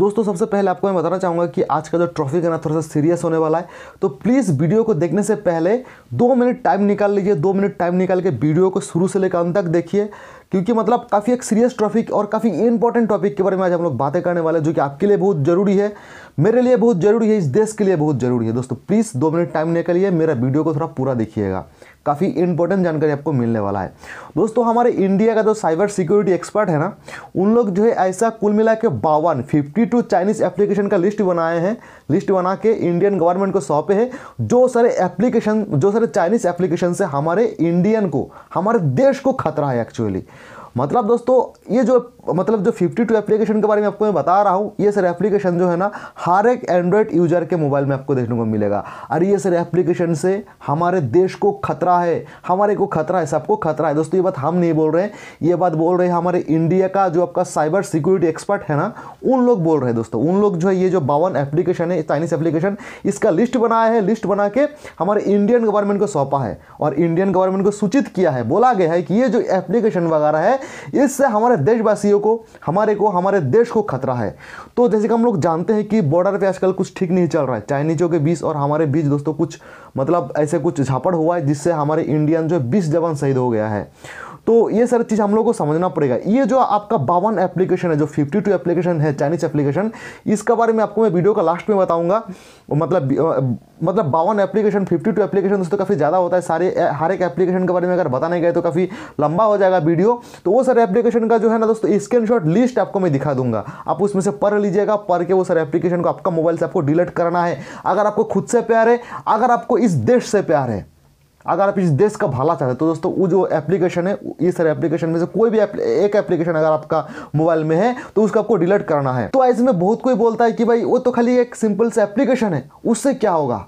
दोस्तों सबसे पहले आपको मैं बताना चाहूँगा कि आज का जो ट्रॉफिक है ना थोड़ा सा सीरियस होने वाला है तो प्लीज़ वीडियो को देखने से पहले दो मिनट टाइम निकाल लीजिए दो मिनट टाइम निकाल के वीडियो को शुरू से लेकर अंत तक देखिए क्योंकि मतलब काफ़ी एक सीरियस टॉपिक और काफ़ी इंपॉर्टेंट टॉपिक के बारे में आज हम लोग बातें करने वाले हैं जो कि आपके लिए बहुत ज़रूरी है मेरे लिए बहुत ज़रूरी है इस देश के लिए बहुत ज़रूरी है दोस्तों प्लीज़ दो मिनट टाइम निकलिए मेरा वीडियो को थोड़ा पूरा देखिएगा काफ़ी इंपॉर्टेंट जानकारी आपको मिलने वाला है दोस्तों हमारे इंडिया का जो साइबर सिक्योरिटी एक्सपर्ट है ना उन लोग जो है ऐसा कुल मिला के बावन फिफ्टी टू चाइनीज़ एप्लीकेशन का लिस्ट बनाए हैं लिस्ट बना के इंडियन गवर्नमेंट को सौंपे हैं जो सारे एप्लीकेशन जो सारे चाइनीज़ एप्लीकेशन से हमारे इंडियन को हमारे देश को खतरा है एक्चुअली मतलब दोस्तों ये जो मतलब जो 52 एप्लीकेशन के बारे में आपको मैं बता रहा हूँ ये सर एप्लीकेशन जो है ना हर एक एंड्रॉयड यूजर के मोबाइल में आपको देखने को मिलेगा और ये सर एप्लीकेशन से हमारे देश को खतरा है हमारे को खतरा है सबको खतरा है दोस्तों ये बात हम नहीं बोल रहे हैं ये बात बोल रहे हैं हमारे इंडिया का जो आपका साइबर सिक्योरिटी एक्सपर्ट है ना उन लोग बोल रहे हैं दोस्तों उन लोग जो है ये जो बावन एप्लीकेशन है चाइनीस एप्लीकेशन इसका लिस्ट बनाया है लिस्ट बना के हमारे इंडियन गवर्नमेंट को सौंपा है और इंडियन गवर्नमेंट को सूचित किया है बोला गया है कि ये जो एप्लीकेशन वगैरह है इससे हमारे देशवासी भारतीयों को हमारे को हमारे देश को खतरा है तो जैसे कि हम लोग जानते हैं कि बॉर्डर पे आजकल कुछ ठीक नहीं चल रहा है चाइनीज़ों के बीच और हमारे बीच दोस्तों कुछ मतलब ऐसे कुछ झापड़ हुआ है जिससे हमारे इंडियन जो है बीस जवान शहीद हो गया है तो ये सारी चीज़ हम लोग को समझना पड़ेगा ये जो आपका बावन एप्लीकेशन है जो फिफ्टी टू एप्लीकेशन है चाइनीज एप्लीकेशन इसका बारे में आपको मैं वीडियो का लास्ट में बताऊंगा मतलब मतलब बावन एप्लीकेशन फिफ्टी टू एप्लीकेशन दोस्तों काफ़ी ज़्यादा होता है सारे हर एक एप्लीकेशन के बारे में अगर बताने गए तो काफ़ी लंबा हो जाएगा वीडियो तो वो सारे एप्लीकेशन का जो है ना दोस्तों स्क्रीन लिस्ट आपको मैं दिखा दूंगा आप उसमें से पढ़ लीजिएगा पढ़ के वो सारे एप्लीकेशन को आपका मोबाइल से आपको डिलीट करना है अगर आपको खुद से प्यार है अगर आपको इस देश से प्यार है अगर आप इस देश का भला चाहते तो दोस्तों वो जो एप्लीकेशन है इस सारे एप्लीकेशन में से कोई भी एक एप्लीकेशन अगर आपका मोबाइल में है तो उसका आपको डिलीट करना है तो ऐसे में बहुत कोई बोलता है कि भाई वो तो खाली एक सिंपल सा एप्लीकेशन है उससे क्या होगा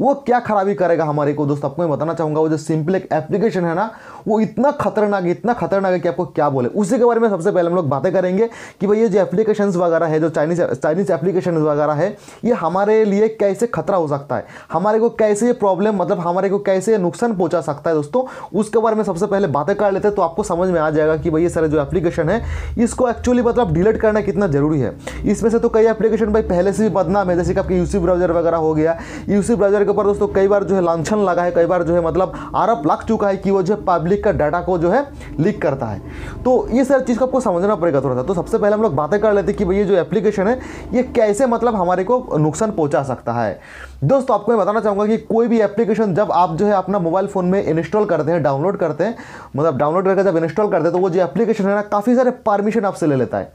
वो क्या खराबी करेगा हमारे को दोस्तों आपको मैं बताना चाहूँगा वो जो सिंपल एक एप्लीकेशन है ना वो इतना खतरनाक है इतना खतरनाक है कि आपको क्या बोले उसी के बारे में सबसे पहले हम लोग बातें करेंगे कि भाई ये जो एप्लीकेशन वगैरह है जो चाइनीज चाइनीज एप्लीकेशन वगैरह है ये हमारे लिए कैसे खतरा हो सकता है हमारे को कैसे ये प्रॉब्लम मतलब हमारे को कैसे नुकसान पहुँचा सकता है दोस्तों उसके बारे में सबसे पहले बातें कर लेते हैं तो आपको समझ में आ जाएगा कि भाई ये सारे जो एप्लीकेशन है इसको एक्चुअली मतलब डिलीट करना कितना ज़रूरी है इसमें से तो कई एप्लीकेशन भाई पहले से भी बदनाम है जैसे कि आपके यूसी ब्राउजर वगैरह हो गया यूसी ब्राउजर के ऊपर दोस्तों कई बार जो है लांछन लगा है कई बार जो है मतलब आरोप लग चुका है कि वो जो है पब्लिक का डाटा को जो है लीक करता है तो ये सर चीज़ को आपको समझना पड़ेगा थोड़ा सा तो सबसे पहले हम लोग बातें कर लेते हैं कि भाई ये जो एप्लीकेशन है ये कैसे मतलब हमारे को नुकसान पहुँचा सकता है दोस्तों आपको मैं बताना चाहूँगा कि कोई भी एप्लीकेशन जब आप जो है अपना मोबाइल फ़ोन में इंस्टॉल करते हैं डाउनलोड करते हैं मतलब डाउनलोड करके जब इंस्टॉल करते हैं तो वो जो एप्लीकेशन है ना काफ़ी सारे परमिशन आपसे ले लेता है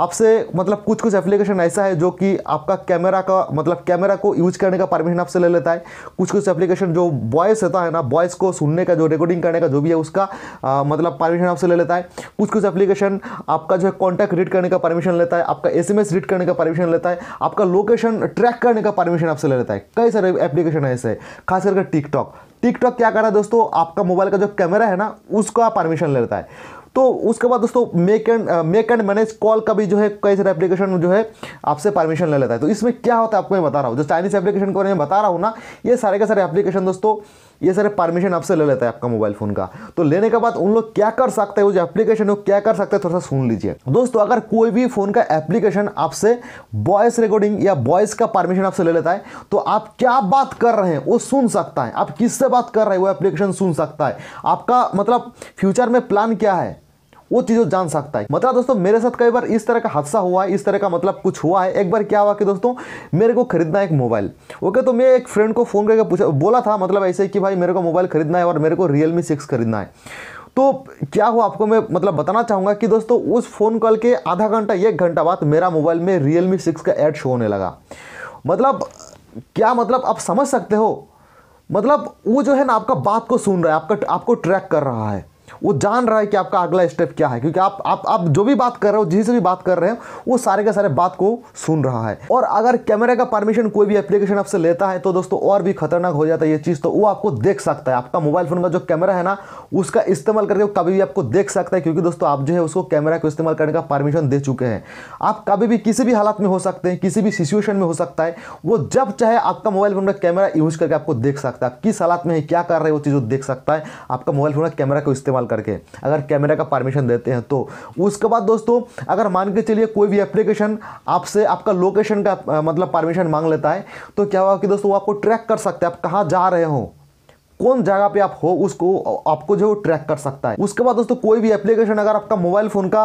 आपसे मतलब कुछ कुछ एप्लीकेशन ऐसा है जो कि आपका कैमरा का मतलब कैमरा को यूज करने का परमिशन आपसे ले लेता है कुछ कुछ एप्लीकेशन जो वॉइस होता है ना वॉइस को सुनने का जो रिकॉर्डिंग करने का जो भी है उसका आ, मतलब परमिशन आपसे ले लेता है कुछ कुछ एप्लीकेशन आपका जो है कॉन्टैक्ट रीड करने का परमिशन लेता है आपका एस रीड करने का परमिशन लेता है आपका लोकेशन ट्रैक करने का परमिशन आपसे ले लेता है है कई सारे एप्लीकेशन ऐसे है खास करके टिकटॉक टिकटॉक क्या कर रहा है दोस्तों आपका मोबाइल का जो कैमरा है ना उसको आप परमिशन लेता है तो उसके बाद दोस्तों make and make and manage call का भी जो है कई सारे एप्लीकेशन जो है आपसे परमिशन ले लेता है तो इसमें क्या होता है आपको मैं बता रहा हूँ जो चाइनीज़ एप्लीकेशन के बारे में बता रहा हूँ ना ये सारे के सारे एप्लीकेशन दोस्तों ये सारे परमिशन आपसे ले लेता है आपका मोबाइल फ़ोन का तो लेने के बाद उन लोग क्या कर सकते हैं वो जो एप्लीकेशन है क्या कर सकते हैं थोड़ा सा सुन लीजिए दोस्तों अगर कोई भी फ़ोन का एप्लीकेशन आपसे वॉइस रिकॉर्डिंग या वॉइस का परमिशन आपसे ले लेता है तो आप क्या बात कर रहे हैं वो सुन सकता है आप किससे बात कर रहे हैं वो एप्लीकेशन सुन सकता है आपका मतलब फ्यूचर में प्लान क्या है वो चीज़ों जान सकता है मतलब दोस्तों मेरे साथ कई बार इस तरह का हादसा हुआ है इस तरह का मतलब कुछ हुआ है एक बार क्या हुआ कि दोस्तों मेरे को खरीदना है एक मोबाइल ओके तो मैं एक फ्रेंड को फ़ोन करके पूछा बोला था मतलब ऐसे कि भाई मेरे को मोबाइल खरीदना है और मेरे को रियल मी सिक्स खरीदना है तो क्या हुआ आपको मैं मतलब बताना चाहूँगा कि दोस्तों उस फ़ोन कॉल के आधा घंटा एक घंटा बाद मेरा मोबाइल में रियल मी सिक्स का एड शो होने लगा मतलब क्या मतलब आप समझ सकते हो मतलब वो जो है ना आपका बात को सुन रहा है आपका आपको ट्रैक कर रहा है वो जान रहा है कि आपका अगला स्टेप क्या है क्योंकि आप आप आप जो भी बात कर रहे हो जिस भी बात कर रहे हो वो सारे के सारे बात को सुन रहा है और अगर कैमरे का परमिशन कोई भी एप्लीकेशन आपसे लेता है तो दोस्तों और भी खतरनाक हो जाता है ये चीज़ तो वो आपको देख सकता है आपका मोबाइल फ़ोन का जो कैमरा है ना उसका इस्तेमाल करके कभी भी आपको देख सकता है क्योंकि दोस्तों आप जो है उसको कैमरा को इस्तेमाल करने का परमिशन दे चुके हैं आप कभी भी किसी भी हालात में हो सकते हैं किसी भी सिचुएशन में हो सकता है वो जब चाहे आपका मोबाइल फ़ोन का कैमरा यूज करके आपको देख सकता है किस हालात में है क्या कर रहे हो चीज़ देख सकता है आपका मोबाइल फ़ोन का कैमरा को इस्तेमाल करके अगर कैमरा का परमिशन देते हैं तो उसके बाद दोस्तों अगर मान के चलिए कोई भी एप्लीकेशन आपसे आपका लोकेशन का मतलब परमिशन मांग लेता है तो क्या होगा कि दोस्तों वो आपको ट्रैक कर सकते हैं आप कहाँ जा रहे हो कौन जगह पे आप हो उसको आपको जो ट्रैक कर सकता है उसके बाद दोस्तों कोई भी एप्लीकेशन अगर आपका मोबाइल फ़ोन का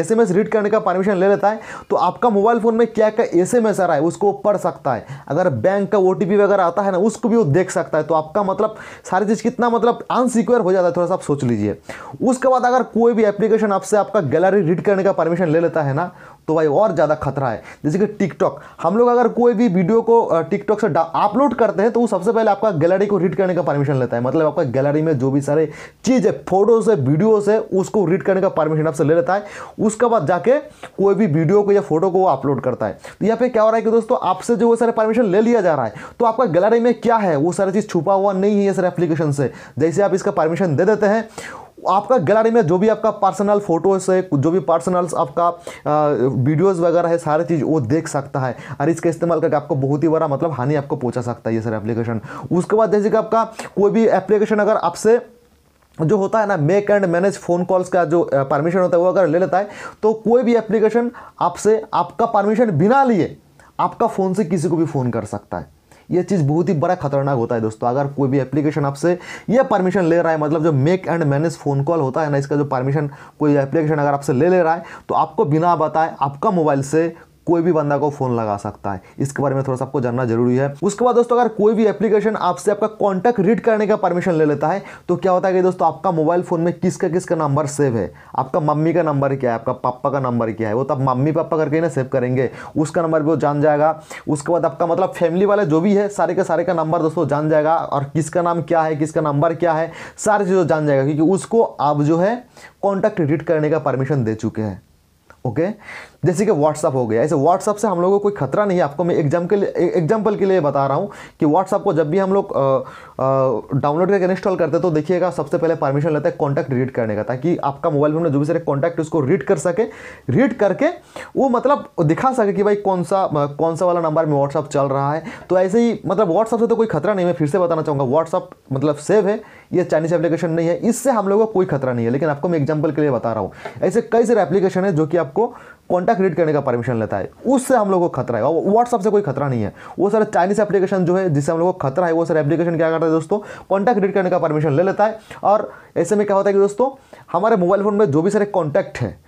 एस रीड करने का परमिशन ले लेता है तो आपका मोबाइल फ़ोन में क्या क्या एस एम एस आ रहा है उसको पढ़ सकता है अगर बैंक का ओ वगैरह आता है ना उसको भी वो देख सकता है तो आपका मतलब सारी चीज़ कितना मतलब अनसिक्योर हो जाता है थोड़ा सा आप सोच लीजिए उसके बाद अगर कोई भी एप्लीकेशन आपसे आपका गैलरी रीड करने का परमिशन ले लेता है ना तो भाई और ज़्यादा खतरा है जैसे कि टिकटॉक हम लोग अगर कोई भी वीडियो को टिकटॉक से अपलोड करते हैं तो वो सबसे पहले आपका गैलरी को रीड करने का परमिशन लेता है मतलब आपका गैलरी में जो भी सारे चीज़ है फोटोज है वीडियोज है उसको रीड करने का परमिशन आपसे ले लेता है उसके बाद जाके कोई भी वीडियो को या फोटो को वो अपलोड करता है तो यहाँ पे क्या हो रहा है कि दोस्तों आपसे जो वो सारे परमिशन ले लिया जा रहा है तो आपका गैलरी में क्या है वो सारी चीज़ छुपा हुआ नहीं है सर सारे एप्लीकेशन से जैसे आप इसका परमिशन दे देते हैं आपका गैलरी में जो भी आपका पर्सनल फोटोज है जो भी पर्सनल्स आपका वीडियोस वगैरह है सारी चीज़ वो देख सकता है और इसका इस्तेमाल करके आपको बहुत ही बड़ा मतलब हानि आपको पहुंचा सकता है ये सर एप्लीकेशन उसके बाद जैसे कि आपका कोई भी एप्लीकेशन अगर आपसे जो होता है ना make and manage phone calls का जो परमिशन होता है वो अगर ले लेता है तो कोई भी एप्लीकेशन आपसे आपका परमिशन बिना लिए आपका फ़ोन से किसी को भी फ़ोन कर सकता है यह चीज़ बहुत ही बड़ा खतरनाक होता है दोस्तों अगर कोई भी एप्लीकेशन आपसे यह परमिशन ले रहा है मतलब जो make and manage phone call होता है ना इसका जो परमिशन कोई एप्लीकेशन अगर आपसे ले ले रहा है तो आपको बिना बताए आपका मोबाइल से कोई भी बंदा को फोन लगा सकता है इसके बारे में थोड़ा सा आपको जानना जरूरी है उसके बाद दोस्तों अगर कोई भी एप्लीकेशन आपसे आपका कॉन्टैक्ट रीड करने का परमिशन ले लेता है तो क्या होता है कि दोस्तों आपका मोबाइल फोन में किसका किसका नंबर सेव है आपका मम्मी का नंबर क्या है आपका पापा का नंबर क्या है वो तो आप मम्मी पापा करके ना सेव करेंगे उसका नंबर भी वो जान जाएगा उसके बाद आपका मतलब फैमिली वाले जो भी है सारे के सारे का नंबर दोस्तों जान जाएगा और किसका नाम क्या है किसका नंबर क्या है सारी चीज़ों जान जाएगा क्योंकि उसको आप जो है कॉन्टैक्ट रीड करने का परमिशन दे चुके हैं ओके जैसे कि व्हाट्सअप हो गया ऐसे व्हाट्सअप से हम लोगों को कोई खतरा नहीं है आपको मैं एग्जाम के लिए एग्जाम्पल के लिए बता रहा हूँ कि व्हाट्सअप को जब भी हम लोग डाउनलोड करके इंस्टॉल करते हैं तो देखिएगा सबसे पहले परमिशन लेता है कॉन्टैक्ट रीड करने का ताकि आपका मोबाइल फोन में जो भी सारे कॉन्टैक्ट उसको रीड कर सके रीड करके वो मतलब दिखा सके कि भाई कौन सा कौन सा वाला नंबर में व्हाट्सअप चल रहा है तो ऐसे ही मतलब व्हाट्सअप से तो कोई खतरा नहीं मैं फिर से बताना चाहूँगा व्हाट्सअप मतलब सेव है ये चाइनीज एप्लीकेशन नहीं है इससे हम लोगों को कोई खतरा नहीं है लेकिन आपको मैं एग्जाम्पल के लिए बता रहा हूँ ऐसे कई सारे एप्लीकेशन है जो कि आपको कॉन्टैक्ट क्रिएट करने का परमिशन लेता है उससे हम लोग को खतरा है व्हाट्सअप से कोई खतरा नहीं है वो सर चाइनीस एप्लीकेशन जो है जिससे हम लोग को खतरा है वो सर एप्लीकेशन क्या करता है दोस्तों कॉन्टैक्ट क्रिएट करने का परमिशन ले लेता है और ऐसे में क्या होता है कि दोस्तों हमारे मोबाइल फ़ोन में जो भी सारे कॉन्टैक्ट हैं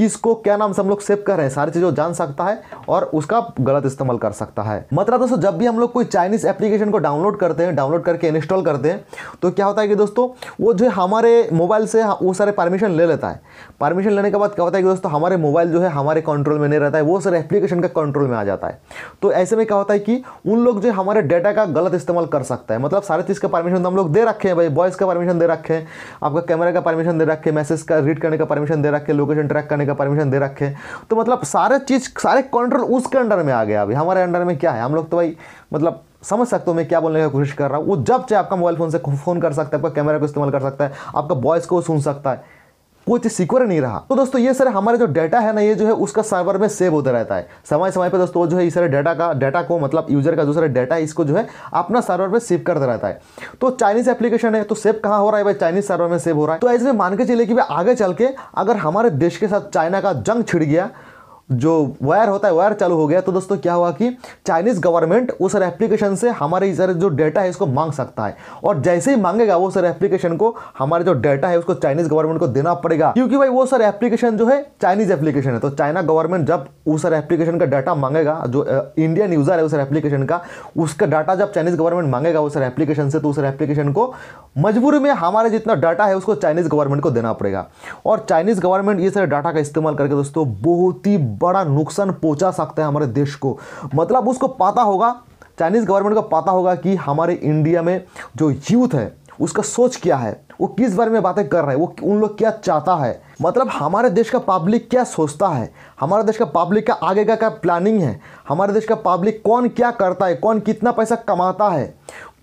किसको क्या नाम से हम लोग सेव कर रहे हैं सारी चीज़ों जान सकता है और उसका गलत इस्तेमाल कर सकता है मतलब दोस्तों जब भी हम लोग कोई चाइनीज़ एप्लीकेशन को डाउनलोड करते हैं डाउनलोड करके इंस्टॉल करते हैं तो क्या होता है कि दोस्तों वो जो हमारे मोबाइल से हाँ, वो सारे परमिशन ले लेता है परमिशन लेने के बाद क्या होता है कि दोस्तों हमारे मोबाइल जो है हमारे कंट्रोल में नहीं रहता है वो सारे एप्लीकेशन का कंट्रोल में आ जाता है तो ऐसे में क्या होता है कि उन लोग जो है हमारे डेटा का गलत इस्तेमाल कर सकता है मतलब सारे चीज़ का परमिशन तो हम लोग दे रखे हैं भाई वॉइस का परमिशन दे रखे हैं आपका कैमरा का परमिशन दे रखे हैं मैसेज का रीड करने का परमिशन दे रखे हैं लोकेशन ट्रैक करने का परमिशन दे रखे तो मतलब सारे चीज़ सारे कंट्रोल उसके अंडर में आ गया अभी हमारे अंडर में क्या है हम लोग तो भाई मतलब समझ सकते हो मैं क्या बोलने की कोशिश कर रहा हूँ वो जब चाहे आपका मोबाइल फ़ोन से फ़ोन कर सकता है आपका कैमरा को इस्तेमाल कर सकता है आपका वॉइस को सुन सकता है वो चीज सिक्योर नहीं रहा तो दोस्तों ये सर हमारे जो डाटा है ना ये जो है उसका सर्वर में सेव होता रहता है समय समय पर दोस्तों जो है इस डाटा का डाटा को मतलब यूजर का जो सारा डाटा इसको जो है अपना सर्वर में सेव करता रहता है तो चाइनीज एप्लीकेशन है तो सेव कहाँ हो रहा है भाई चाइनीज सर्वर में सेव हो रहा है तो ऐसे मान के चले कि भाई आगे चल के अगर हमारे देश के साथ चाइना का जंग छिड़ गया जो वायर होता है वायर चालू हो गया तो दोस्तों क्या हुआ कि चाइनीज़ गवर्नमेंट उस एप्लीकेशन से हमारे सर जो डेटा है इसको मांग सकता है और जैसे ही मांगेगा वो सर एप्लीकेशन को हमारे जो डेटा है उसको चाइनीज़ गवर्नमेंट को देना पड़ेगा क्योंकि भाई वो सर एप्लीकेशन जो है चाइनीज़ एप्लीकेशन है तो चाइना गवर्नमेंट जब उस एप्लीकेशन का डाटा मांगेगा जो इंडियन यूज़र है उस एप्लीकेशन का उसका डाटा जब चाइनीज़ गवर्नमेंट मांगेगा उस एप्लीकेशन से तो उस एप्लीकेशन को मजबूरी में हमारे जितना डाटा है उसको चाइनीज़ गवर्नमेंट को देना पड़ेगा और चाइनीज़ गवर्नमेंट ये सारे डाटा का इस्तेमाल करके दोस्तों बहुत ही बड़ा नुकसान पहुंचा सकता है हमारे देश को मतलब उसको पता होगा चाइनीज़ गवर्नमेंट को पता होगा कि हमारे इंडिया में जो यूथ है उसका सोच क्या है वो किस बारे में बातें कर रहे हैं वो उन लोग क्या चाहता है मतलब हमारे देश का पब्लिक क्या सोचता है हमारे देश का पब्लिक का आगे का क्या प्लानिंग है हमारे देश का पब्लिक कौन क्या करता है कौन कितना पैसा कमाता है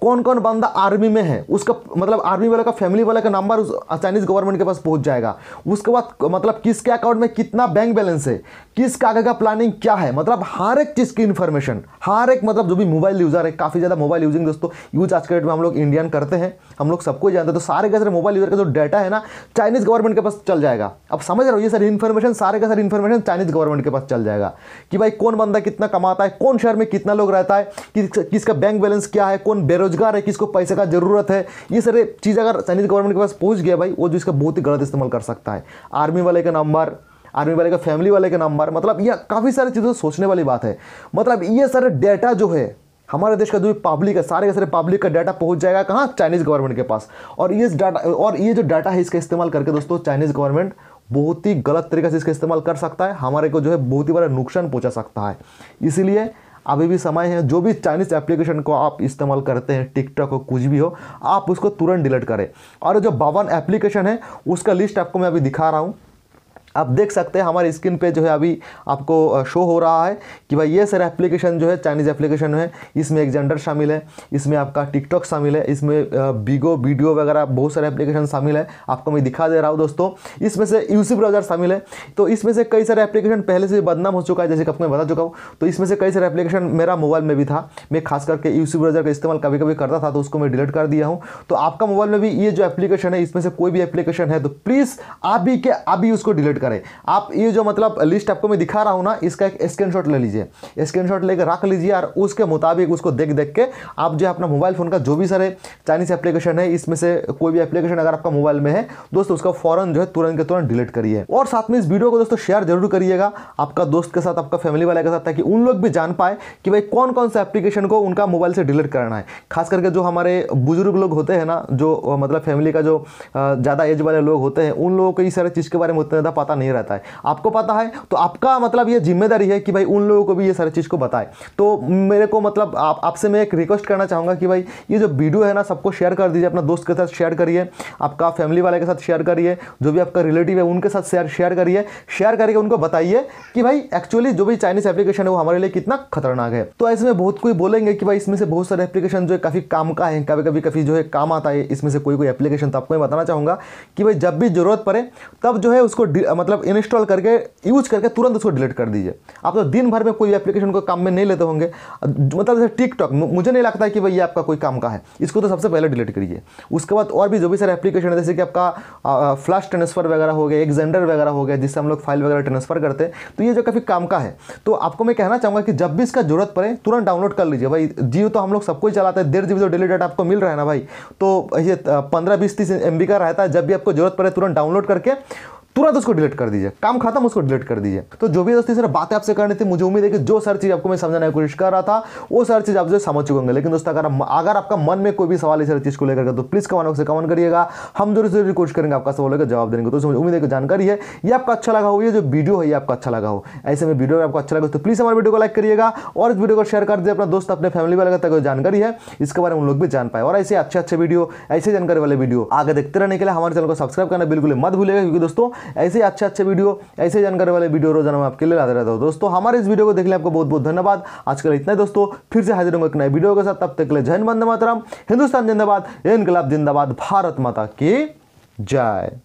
कौन कौन बंदा आर्मी में है उसका मतलब आर्मी वाले का फैमिली वाले का नंबर उस चाइनीज़ गवर्नमेंट के पास पहुंच जाएगा उसके बाद मतलब किसके अकाउंट में कितना बैंक बैलेंस है किस आगे का प्लानिंग क्या है मतलब हर एक चीज़ की इन्फॉर्मेशन हर एक मतलब जो भी मोबाइल यूज़र है काफ़ी ज़्यादा मोबाइल यूजिंग दोस्तों यूज आज के डेट में हम लोग इंडियन करते हैं हम लोग सबको जानते हैं तो सारे का सारे मोबाइल यूज़र का जो डाटा है ना चाइनीज़ गवर्नमेंट के पास चल जाएगा अब समझ रहे हो ये सारी इन्फॉर्मेशन सारे का सारी इन्फॉर्मेशन चाइनीज़ गवर्नमेंट के पास चल जाएगा कि भाई कौन बंदा कितना कमाता है कौन शहर में कितना लोग रहता है किसका बैंक बैलेंस क्या है कौन बेरोज बेरोजगार है किसको पैसे का ज़रूरत है ये सारे चीज़ अगर चाइनीज़ गवर्नमेंट के पास पहुँच गया भाई वो जो इसका बहुत ही गलत इस्तेमाल कर सकता है आर्मी वाले का नंबर आर्मी वाले का फैमिली वाले का नंबर मतलब यह काफ़ी सारी चीज़ों सोचने वाली बात है मतलब ये सारे डेटा जो है हमारे देश का जो पब्लिक है सारे के सारे पब्लिक का डाटा पहुंच जाएगा कहाँ चाइनीज़ गवर्नमेंट के पास और ये डाटा और ये जो डाटा है इसका इस्तेमाल करके दोस्तों चाइनीज़ गवर्नमेंट बहुत ही गलत तरीके से इसका इस्तेमाल कर सकता है हमारे को जो है बहुत ही बड़ा नुकसान पहुंचा सकता है इसीलिए अभी भी समय है जो भी चाइनीज़ एप्लीकेशन को आप इस्तेमाल करते हैं टिकटॉक हो कुछ भी हो आप उसको तुरंत डिलीट करें और जो बावन एप्लीकेशन है उसका लिस्ट आपको मैं अभी दिखा रहा हूँ आप देख सकते हैं हमारे स्क्रीन पे जो है अभी आपको शो हो रहा है कि भाई ये सारा एप्लीकेशन जो है चाइनीज़ एप्लीकेशन है इसमें एक्जेंडर शामिल है इसमें आपका टिकटॉक शामिल है इसमें बीगो वीडियो वगैरह बहुत सारे एप्लीकेशन शामिल है आपको मैं दिखा दे रहा हूँ दोस्तों इसमें से यूसी ब्राउजर शामिल है तो इसमें से कई सारे एप्लीकेशन पहले से बदनाम हो चुका है जैसे कि आपको मैं बता चुका हूँ तो इसमें से कई सारे एप्लीकेशन मेरा मोबाइल में भी था मैं खास करके यूसी ब्राउजर का इस्तेमाल कभी कभी करता था तो उसको मैं डिलीट कर दिया हूँ तो आपका मोबाइल में भी ये जो एप्लीकेशन है इसमें से कोई भी एप्लीकेशन है तो प्लीज़ आप भी के आप भी उसको डिलीट कर करें आप ये जो मतलब लिस्ट आपको मैं दिखा रहा हूँ ना इसका एक स्क्रीनशॉट ले लीजिए स्क्रीनशॉट लेकर रख लीजिए और उसके मुताबिक उसको देख देख के आप जो अपना मोबाइल फ़ोन का जो भी सारे चाइनीज़ एप्लीकेशन है इसमें से कोई भी एप्लीकेशन अगर आपका मोबाइल में है दोस्तों उसका फ़ौरन जो है तुरंत के तुरंत डिलीट करिए और साथ में इस वीडियो को दोस्तों शेयर जरूर करिएगा आपका दोस्त के साथ आपका फैमिली वाले के साथ ताकि उन लोग भी जान पाए कि भाई कौन कौन सा एप्लीकेशन को उनका मोबाइल से डिलीट करना है खास करके जो हमारे बुजुर्ग लोग होते हैं ना जो मतलब फैमिली का जो ज़्यादा एज वाले लोग होते हैं उन लोगों को इस सारे चीज़ के बारे में उतना ज़्यादा पता नहीं रहता है आपको पता है तो आपका मतलब ये जिम्मेदारी है कि भाई उन लोगों को भी ये सारी चीज़ को बताए तो मेरे को मतलब आप आपसे मैं एक रिक्वेस्ट करना चाहूँगा कि भाई ये जो वीडियो है ना सबको शेयर कर दीजिए अपना दोस्त के साथ शेयर करिए आपका फैमिली वाले के साथ शेयर करिए जो भी आपका रिलेटिव है उनके साथ शेयर शेयर करिए शेयर करके उनको बताइए कि भाई एक्चुअली जो भी चाइनीज़ एप्लीकेशन है वो हमारे लिए कितना खतरनाक है तो ऐसे में बहुत कोई बोलेंगे कि भाई इसमें से बहुत सारे एप्लीकेशन जो है काफ़ी काम का है कभी कभी कभी जो है काम आता है इसमें से कोई कोई एप्लीकेशन तो आपको मैं बताना चाहूँगा कि भाई जब भी ज़रूरत पड़े तब जो है उसको मतलब इंस्टॉल करके यूज करके तुरंत उसको डिलीट कर दीजिए आप तो दिन भर में कोई एप्लीकेशन को काम में नहीं लेते होंगे मतलब जैसे टिकटॉक मुझे नहीं लगता है कि भाई ये आपका कोई काम का है इसको तो सबसे पहले डिलीट करिए उसके बाद और भी जो भी सारे एप्लीकेशन है जैसे कि आपका फ्लैश ट्रांसफर वगैरह हो गया एक्जेंडर वगैरह हो गया जिससे हम लोग फाइल वगैरह ट्रांसफर करते हैं तो ये जो काफ़ी काम का है तो आपको मैं कहना चाहूँगा कि जब भी इसका जरूरत पड़े तुरंत डाउनलोड कर लीजिए भाई जियो तो हम लोग सबको ही चलाते हैं डेढ़ जी जो डिलीट आपको मिल रहा है ना भाई तो ये पंद्रह बीस तीस एम का रहता है जब भी आपको जरूरत पड़े तुरंत डाउनलोड करके तुरंत उसको डिलीट कर दीजिए काम खत्म उसको डिलीट कर दीजिए तो जो भी दोस्ती सर बातें आपसे करनी थी मुझे उम्मीद है कि जो सर चीज़ आपको मैं समझाने की कोशिश कर रहा था वो सर चीज़ आप जो समझ चुके होंगे लेकिन दोस्तों अगर अगर आपका मन में कोई भी सवाल इस चीज़ को लेकर तो प्लीज़ कमेंट बॉक्स से कमेंट करिएगा हम जरूर जरूर कोशिश करेंगे आपका सवाल का जवाब देने को तो उम्मीद है कि जानकारी है ये आपका अच्छा लगा हो ये जो वीडियो है ये आपका अच्छा लगा हो ऐसे में वीडियो आपको अच्छा लगा तो प्लीज़ हमारे वीडियो को लाइक करिएगा और इस वीडियो को शेयर कर दिए अपना दोस्त अपने फैमिली वाले तक जानकारी है इसके बारे में उन लोग भी जान पाए और ऐसे अच्छे अच्छे वीडियो ऐसे जानकारी वाले वीडियो आगे देखते रहने के लिए हमारे चैनल को सब्सक्राइब करना बिल्कुल मत भूलेगा क्योंकि दोस्तों ऐसे अच्छे अच्छे वीडियो ऐसे जानकारी वाले वीडियो रोजाना मैं आपके लिए लाते रहता हूँ दोस्तों हमारे इस वीडियो को देखने आपको बहुत बहुत धन्यवाद आजकल इतना ही दोस्तों फिर से हाजिर होंगे एक नए वीडियो के साथ तब तक के लिए जैन बंद मातराम हिंदुस्तान जिंदाबाद इनकलाब जिंदाबाद भारत माता की जय